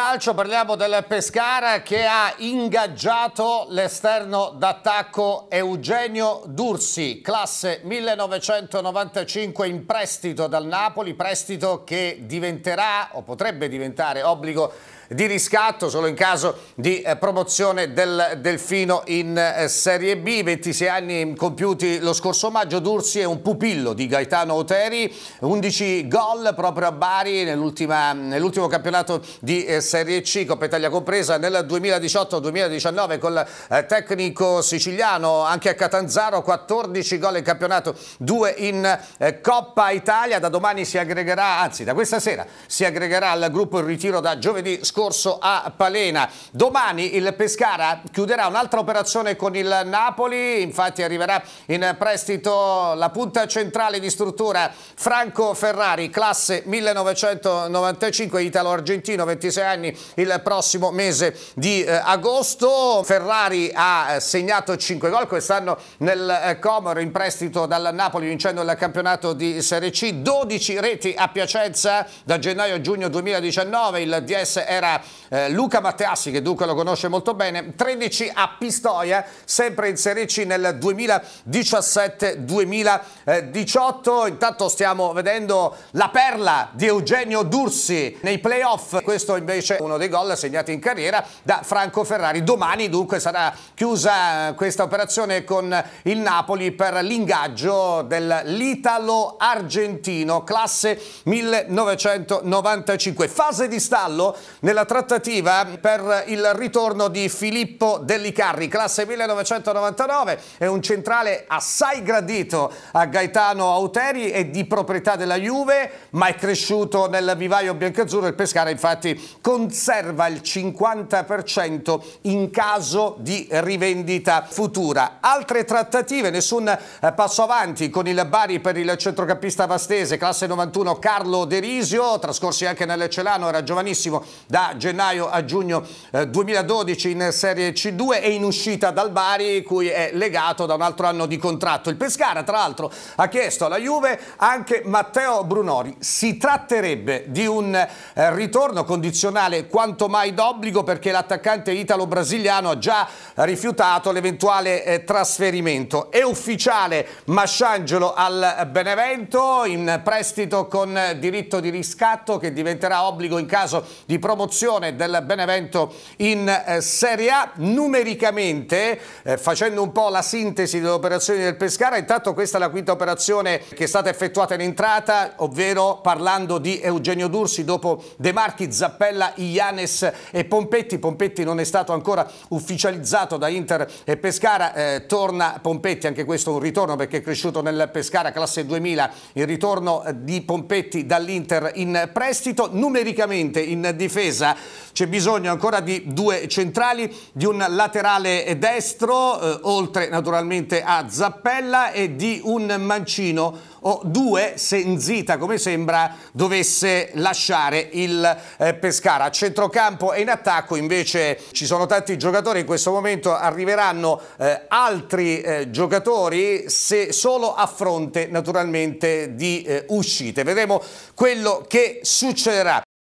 calcio parliamo del Pescara che ha ingaggiato l'esterno d'attacco Eugenio Dursi, classe 1995 in prestito dal Napoli, prestito che diventerà o potrebbe diventare obbligo di riscatto solo in caso di eh, promozione del Delfino in eh, Serie B. 26 anni compiuti lo scorso maggio, Dursi è un pupillo di Gaetano Oteri, 11 gol proprio a Bari nell'ultimo nell campionato di Serie eh, Serie C, Coppa Italia compresa, nel 2018-2019 col eh, tecnico siciliano, anche a Catanzaro, 14 gol in campionato, 2 in eh, Coppa Italia. Da domani si aggregherà, anzi da questa sera, si aggregherà al gruppo il ritiro da giovedì scorso a Palena. Domani il Pescara chiuderà un'altra operazione con il Napoli, infatti arriverà in prestito la punta centrale di struttura Franco Ferrari, classe 1995, italo-argentino, 26 anni anni il prossimo mese di eh, agosto. Ferrari ha eh, segnato 5 gol quest'anno nel eh, Comoro in prestito dal Napoli vincendo il campionato di Serie C, 12 reti a Piacenza da gennaio a giugno 2019, il DS era eh, Luca Matteassi che dunque lo conosce molto bene, 13 a Pistoia sempre in Serie C nel 2017-2018, intanto stiamo vedendo la perla di Eugenio Dursi nei playoff, questo invece invece uno dei gol segnati in carriera da Franco Ferrari. Domani dunque sarà chiusa eh, questa operazione con il Napoli per l'ingaggio dell'Italo-Argentino, classe 1995. Fase di stallo nella trattativa per il ritorno di Filippo Dellicarri, classe 1999, è un centrale assai gradito a Gaetano Auteri e di proprietà della Juve, ma è cresciuto nel vivaio biancazzurro. Il Pescara infatti con conserva il 50% in caso di rivendita futura. Altre trattative, nessun eh, passo avanti con il Bari per il centrocampista vastese, classe 91 Carlo Derisio, trascorsi anche nel Celano, era giovanissimo da gennaio a giugno 2012 eh, in Serie C2 e in uscita dal Bari, cui è legato da un altro anno di contratto. Il Pescara, tra l'altro, ha chiesto alla Juve anche Matteo Brunori. Si tratterebbe di un eh, ritorno condizionato nazionale quanto mai d'obbligo perché l'attaccante italo-brasiliano ha già rifiutato l'eventuale eh, trasferimento. È ufficiale Masciangelo al Benevento in prestito con diritto di riscatto che diventerà obbligo in caso di promozione del Benevento in eh, Serie A. Numericamente, eh, facendo un po' la sintesi delle operazioni del Pescara, intanto questa è la quinta operazione che è stata effettuata in entrata, ovvero parlando di Eugenio Dursi dopo De Marchi, Zappella Ianes e Pompetti. Pompetti non è stato ancora ufficializzato da Inter e Pescara. Eh, torna Pompetti, anche questo un ritorno perché è cresciuto nel Pescara, classe 2000. Il ritorno eh, di Pompetti dall'Inter in prestito. Numericamente in difesa c'è bisogno ancora di due centrali, di un laterale destro, eh, oltre naturalmente a Zappella e di un mancino o due se in Nzita, come sembra, dovesse lasciare il eh, Pescara. A centrocampo e in attacco invece ci sono tanti giocatori, in questo momento arriveranno eh, altri eh, giocatori se solo a fronte naturalmente di eh, uscite. Vedremo quello che succederà.